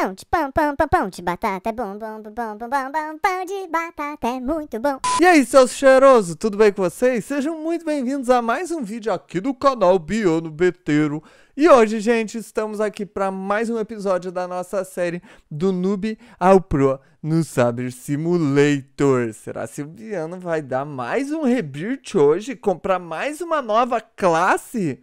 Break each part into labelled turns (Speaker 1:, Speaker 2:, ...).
Speaker 1: Pão de pão, pão, pão, pão de batata é bom, bom, bom, bom, bom, bom, pão de batata é muito bom. E aí, seus cheirosos, tudo bem com vocês? Sejam muito bem-vindos a mais um vídeo aqui do canal Biono Beteiro. E hoje, gente, estamos aqui para mais um episódio da nossa série do Noob ao Pro no Saber Simulator. Será que o Biano vai dar mais um rebirth hoje? Comprar mais uma nova classe?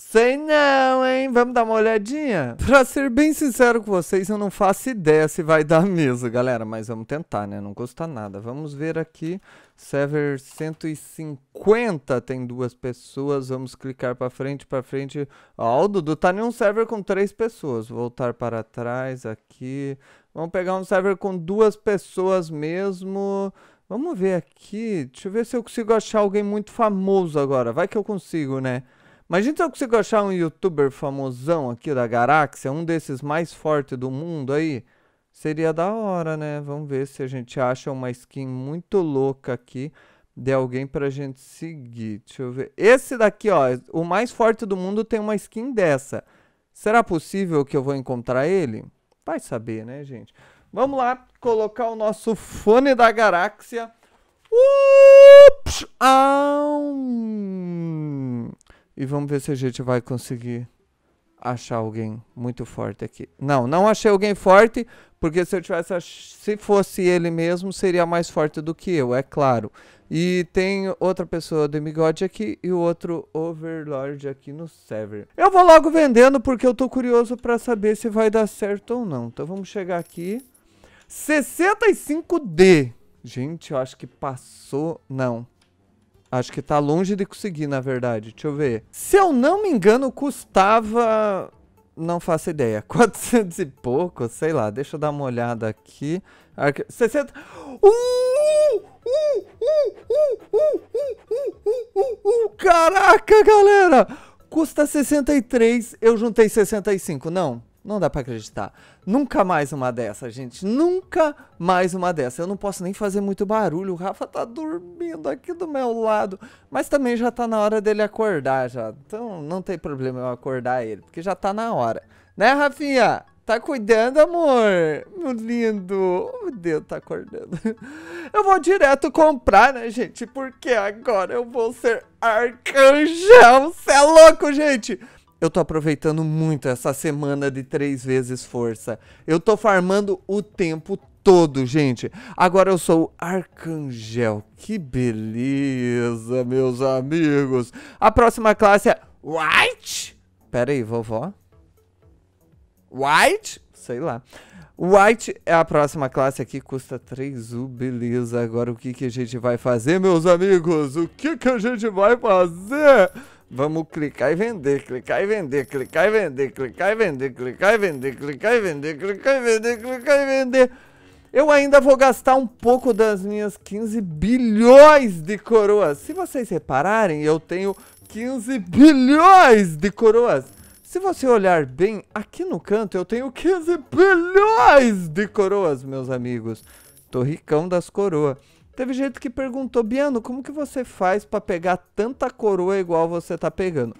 Speaker 1: Sei não, hein? Vamos dar uma olhadinha? Pra ser bem sincero com vocês, eu não faço ideia se vai dar mesmo, galera. Mas vamos tentar, né? Não custa nada. Vamos ver aqui. Server 150 tem duas pessoas. Vamos clicar pra frente, pra frente. Ó, o Dudu tá em um server com três pessoas. Voltar para trás aqui. Vamos pegar um server com duas pessoas mesmo. Vamos ver aqui. Deixa eu ver se eu consigo achar alguém muito famoso agora. Vai que eu consigo, né? Imagina se eu então, consigo achar um youtuber famosão aqui da galáxia, um desses mais fortes do mundo aí. Seria da hora, né? Vamos ver se a gente acha uma skin muito louca aqui de alguém pra gente seguir. Deixa eu ver. Esse daqui, ó, o mais forte do mundo tem uma skin dessa. Será possível que eu vou encontrar ele? Vai saber, né, gente? Vamos lá colocar o nosso fone da galáxia. Ups! Au! E vamos ver se a gente vai conseguir achar alguém muito forte aqui. Não, não achei alguém forte, porque se eu tivesse, ach... se fosse ele mesmo, seria mais forte do que eu, é claro. E tem outra pessoa do Migode aqui e o outro Overlord aqui no server. Eu vou logo vendendo porque eu tô curioso para saber se vai dar certo ou não. Então vamos chegar aqui. 65D. Gente, eu acho que passou, não. Acho que tá longe de conseguir, na verdade. Deixa eu ver. Se eu não me engano, custava... Não faço ideia. 400 e pouco, sei lá. Deixa eu dar uma olhada aqui. Arque... 60... Caraca, galera! Custa 63, eu juntei 65. Não, não dá para acreditar. Nunca mais uma dessa, gente. Nunca mais uma dessa. Eu não posso nem fazer muito barulho. O Rafa tá dormindo aqui do meu lado. Mas também já tá na hora dele acordar já. Então não tem problema eu acordar ele, porque já tá na hora. Né, Rafinha? Tá cuidando, amor? Meu lindo. Oh, meu Deus, tá acordando. Eu vou direto comprar, né, gente? Porque agora eu vou ser arcanjão. Você é louco, gente? eu tô aproveitando muito essa semana de três vezes força. Eu tô farmando o tempo todo, gente. Agora eu sou Arcangel. Que beleza, meus amigos. A próxima classe é White. Pera aí, vovó. White? Sei lá. White é a próxima classe aqui, custa 3U, beleza. Agora o que, que a gente vai fazer, meus amigos? O que, que a gente vai fazer? Vamos clicar e vender, clicar e vender, clicar e vender, clicar e vender, clicar e vender, clicar e vender, clicar e vender, clicar e vender. Eu ainda vou gastar um pouco das minhas 15 bilhões de coroas. Se vocês repararem, eu tenho 15 bilhões de coroas. Se você olhar bem, aqui no canto eu tenho 15 bilhões de coroas, meus amigos. Tô ricão das coroas. Teve gente que perguntou, Biano, como que você faz para pegar tanta coroa igual você tá pegando?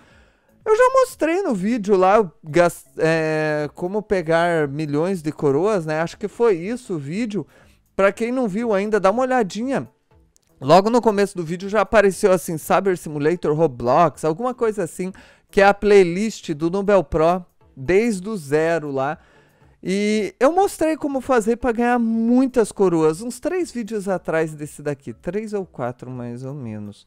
Speaker 1: Eu já mostrei no vídeo lá é, como pegar milhões de coroas, né? Acho que foi isso o vídeo. Para quem não viu ainda, dá uma olhadinha. Logo no começo do vídeo já apareceu assim, Cyber Simulator Roblox, alguma coisa assim, que é a playlist do Nobel Pro desde o zero lá. E eu mostrei como fazer para ganhar muitas coroas, uns três vídeos atrás desse daqui, três ou quatro mais ou menos.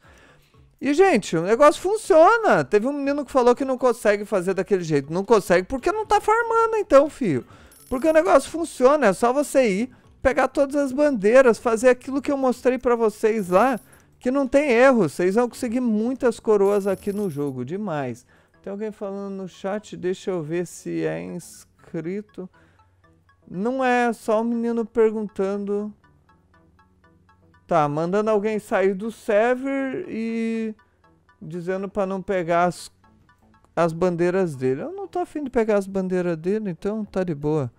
Speaker 1: E, gente, o negócio funciona. Teve um menino que falou que não consegue fazer daquele jeito. Não consegue porque não tá farmando, então, filho. Porque o negócio funciona. É só você ir, pegar todas as bandeiras, fazer aquilo que eu mostrei para vocês lá, que não tem erro. Vocês vão conseguir muitas coroas aqui no jogo, demais. Tem alguém falando no chat, deixa eu ver se é inscrito. Não é só o menino perguntando. Tá, mandando alguém sair do server e dizendo para não pegar as, as bandeiras dele. Eu não tô afim de pegar as bandeiras dele, então tá de boa.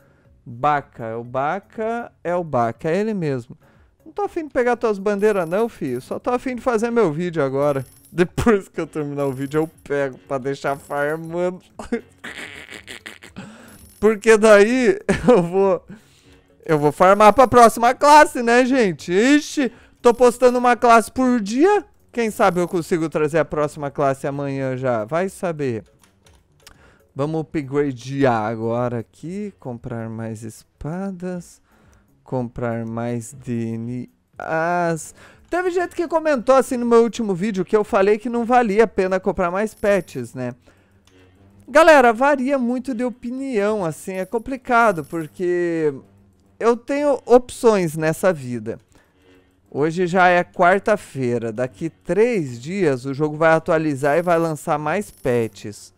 Speaker 1: Baca, é o Baca, é o Baca, é ele mesmo. Não tô afim de pegar tuas bandeiras não, filho. Só tô afim de fazer meu vídeo agora. Depois que eu terminar o vídeo eu pego pra deixar farmando. Porque daí eu vou. Eu vou farmar pra próxima classe, né, gente? Ixi, tô postando uma classe por dia. Quem sabe eu consigo trazer a próxima classe amanhã já. Vai saber. Vamos upgradear agora aqui. Comprar mais espadas. Comprar mais DNAs. Teve gente que comentou assim no meu último vídeo que eu falei que não valia a pena comprar mais pets, né? Galera, varia muito de opinião, assim, é complicado, porque eu tenho opções nessa vida. Hoje já é quarta-feira, daqui três dias o jogo vai atualizar e vai lançar mais patches.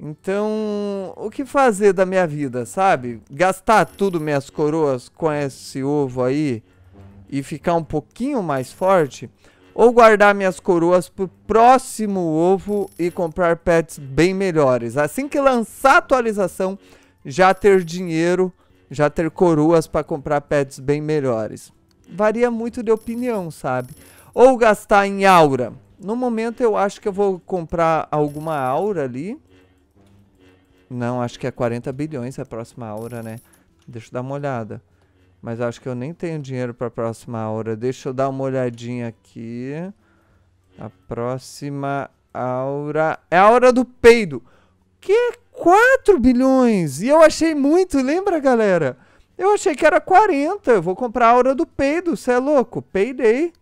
Speaker 1: Então, o que fazer da minha vida, sabe? Gastar tudo minhas coroas com esse ovo aí e ficar um pouquinho mais forte? ou guardar minhas coroas pro próximo ovo e comprar pets bem melhores. Assim que lançar a atualização, já ter dinheiro, já ter coroas para comprar pets bem melhores. Varia muito de opinião, sabe? Ou gastar em aura. No momento eu acho que eu vou comprar alguma aura ali. Não, acho que é 40 bilhões a próxima aura, né? Deixa eu dar uma olhada. Mas acho que eu nem tenho dinheiro para a próxima aura. Deixa eu dar uma olhadinha aqui. A próxima aura. É a hora do peido. Que 4 é bilhões! E eu achei muito, lembra, galera? Eu achei que era 40. Eu vou comprar a aura do peido, você é louco? Peidei.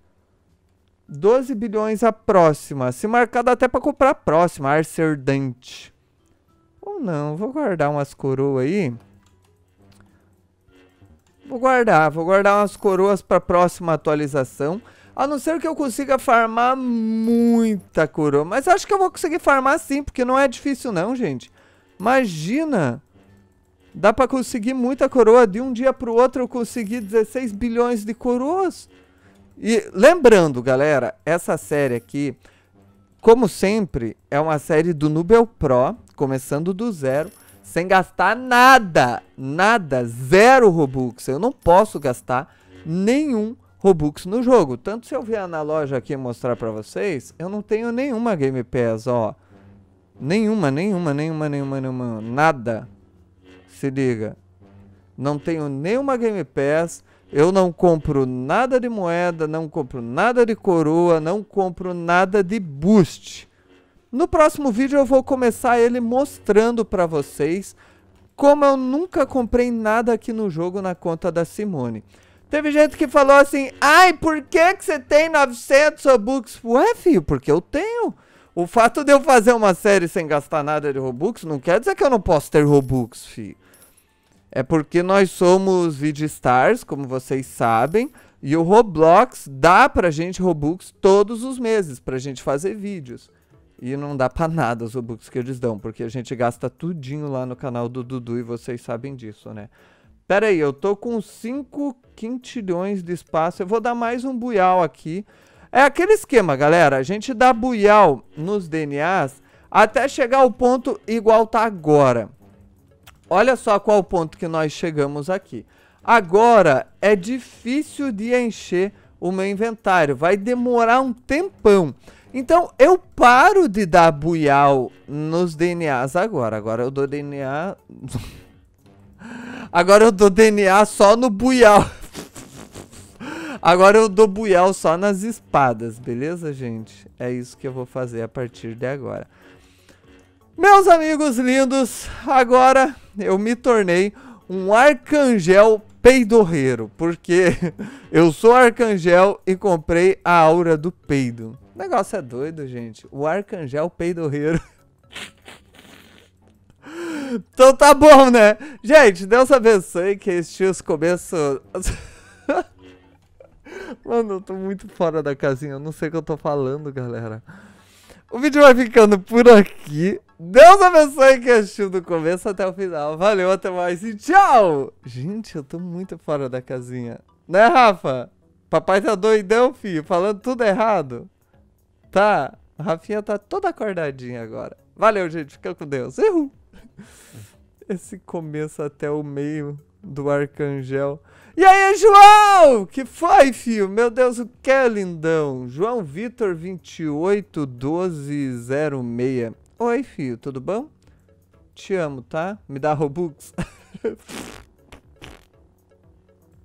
Speaker 1: 12 bilhões a próxima. Se marcar, dá até para comprar a próxima. Arcerdante. Ou não, vou guardar umas coroas aí. Vou guardar, vou guardar umas coroas para próxima atualização. A não ser que eu consiga farmar muita coroa. Mas acho que eu vou conseguir farmar sim, porque não é difícil não, gente. Imagina! Dá pra conseguir muita coroa. De um dia pro outro eu consegui 16 bilhões de coroas. E lembrando, galera, essa série aqui, como sempre, é uma série do Nubel Pro, começando do zero sem gastar nada, nada, zero Robux. Eu não posso gastar nenhum Robux no jogo. Tanto se eu vier na loja aqui mostrar para vocês, eu não tenho nenhuma Game Pass, ó. Nenhuma, nenhuma, nenhuma, nenhuma, nenhuma, nada. Se liga. Não tenho nenhuma Game Pass. Eu não compro nada de moeda, não compro nada de coroa, não compro nada de boost. No próximo vídeo eu vou começar ele mostrando para vocês como eu nunca comprei nada aqui no jogo na conta da Simone. Teve gente que falou assim, ai, por que, que você tem 900 Robux? Ué, filho, porque eu tenho. O fato de eu fazer uma série sem gastar nada de Robux não quer dizer que eu não posso ter Robux, filho. É porque nós somos VidStars, como vocês sabem, e o Roblox dá pra gente Robux todos os meses, pra gente fazer vídeos. E não dá pra nada os books que eles dão, porque a gente gasta tudinho lá no canal do Dudu e vocês sabem disso, né? Pera aí, eu tô com 5 quintilhões de espaço. Eu vou dar mais um buial aqui. É aquele esquema, galera. A gente dá buial nos DNAs até chegar ao ponto igual tá agora. Olha só qual ponto que nós chegamos aqui. Agora é difícil de encher o meu inventário. Vai demorar um tempão. Então eu paro de dar buial nos DNAs agora. Agora eu dou DNA. agora eu dou DNA só no buial. agora eu dou buial só nas espadas, beleza, gente? É isso que eu vou fazer a partir de agora. Meus amigos lindos, agora eu me tornei um arcangel peidorreiro, porque eu sou arcangel e comprei a aura do peido. O negócio é doido, gente. O arcangel peidorreiro. Então tá bom, né? Gente, Deus abençoe que este os começos. Mano, eu tô muito fora da casinha. Eu não sei o que eu tô falando, galera. O vídeo vai ficando por aqui. Deus abençoe quem assistiu do começo até o final. Valeu, até mais e tchau! Gente, eu tô muito fora da casinha. Né, Rafa? Papai tá doidão, filho, falando tudo errado. Tá, a Rafinha tá toda acordadinha agora. Valeu, gente, fica com Deus. Uhul. Esse começo até o meio do Arcangel. E aí, João? Que foi, filho? Meu Deus, o que é lindão? João Vitor 281206. Oi, filho, tudo bom? Te amo, tá? Me dá Robux.